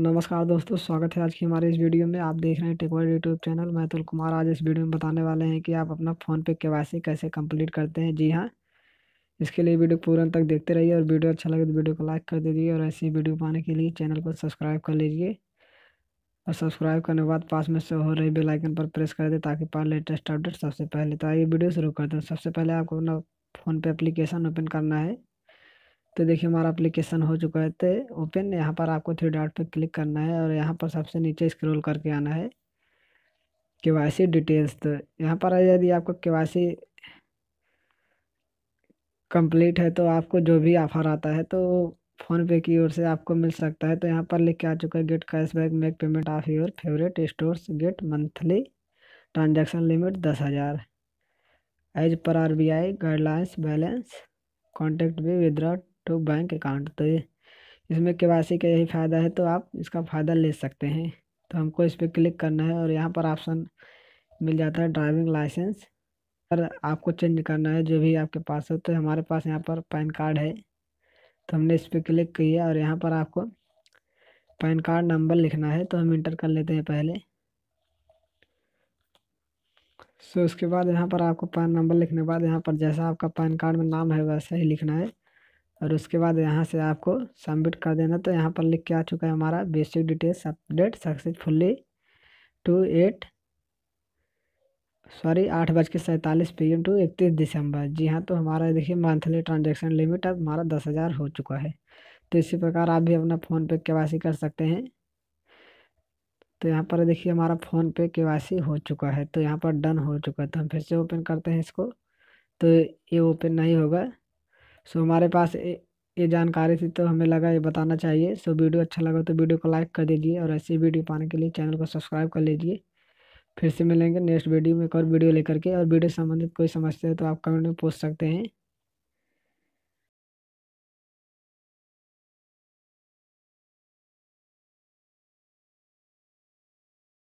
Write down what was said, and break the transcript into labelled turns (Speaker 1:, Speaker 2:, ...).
Speaker 1: नमस्कार दोस्तों स्वागत है आज की हमारे इस वीडियो में आप देख रहे हैं टेकवर्ड यूट्यूब चैनल मैं अतुल कुमार आज इस वीडियो में बताने वाले हैं कि आप अपना फ़ोन पे के कैसे कंप्लीट करते हैं जी हाँ इसके लिए वीडियो पूरा तक देखते रहिए और वीडियो अच्छा लगे तो वीडियो को लाइक कर दीजिए और ऐसी वीडियो पाने के लिए चैनल को सब्सक्राइब कर लीजिए और सब्सक्राइब करने के बाद पास में से हो रही बेलाइकन पर प्रेस कर दे ताकि पा लेटेस्ट अपडेट सबसे पहले तो आइए वीडियो शुरू कर दें सबसे पहले आपको अपना फ़ोन पे अप्लीकेशन ओपन करना है तो देखिए हमारा एप्लीकेशन हो चुका है तो ओपन यहाँ पर आपको थ्री डॉट पर क्लिक करना है और यहाँ पर सबसे नीचे स्क्रॉल करके आना है के डिटेल्स तो यहाँ पर यदि आपको के कंप्लीट है तो आपको जो भी ऑफर आता है तो फ़ोनपे की ओर से आपको मिल सकता है तो यहाँ पर लिख के आ चुका है get cashback make payment of your favourite stores get monthly transaction limit दस हज़ार as per R B I guidelines balance contact भी विदड्रॉ तो बैंक अकाउंट तो इसमें के का यही फ़ायदा है तो आप इसका फ़ायदा ले सकते हैं तो हमको इस पर क्लिक करना है और यहाँ पर ऑप्शन मिल जाता है ड्राइविंग लाइसेंस पर आपको चेंज करना है जो भी आपके पास हो तो हमारे पास यहाँ पर पैन कार्ड है तो हमने इस पर क्लिक किया और यहाँ पर आपको पैन कार्ड नंबर लिखना है तो हम इंटर कर लेते हैं पहले सो उसके बाद यहाँ पर आपको पैन नंबर लिखने के बाद यहाँ पर जैसा आपका पैन कार्ड में नाम है वैसा ही लिखना है और उसके बाद यहाँ से आपको सबमिट कर देना तो यहाँ पर लिख के आ चुका है हमारा basic details update successfully to eight sorry आठ बज के सैंतालीस पी एम टू इकतीस दिसंबर जी हाँ तो हमारा देखिए मंथली ट्रांजैक्शन लिमिट अब हमारा दस हज़ार हो चुका है तो इसी प्रकार आप भी अपना फ़ोन पे के कर सकते हैं तो यहाँ पर देखिए हमारा फ़ोन पे के हो चुका है तो यहाँ पर डन हो चुका है तो हम फिर से ओपन करते हैं इसको तो ये ओपन नहीं होगा सो हमारे पास ये जानकारी थी तो हमें लगा ये बताना चाहिए सो वीडियो अच्छा लगा तो वीडियो को लाइक कर दीजिए और ऐसी वीडियो पाने के लिए चैनल को सब्सक्राइब कर लीजिए फिर से मिलेंगे नेक्स्ट वीडियो में एक और वीडियो लेकर के और वीडियो संबंधित कोई समस्या है तो आप कमेंट में पूछ सकते हैं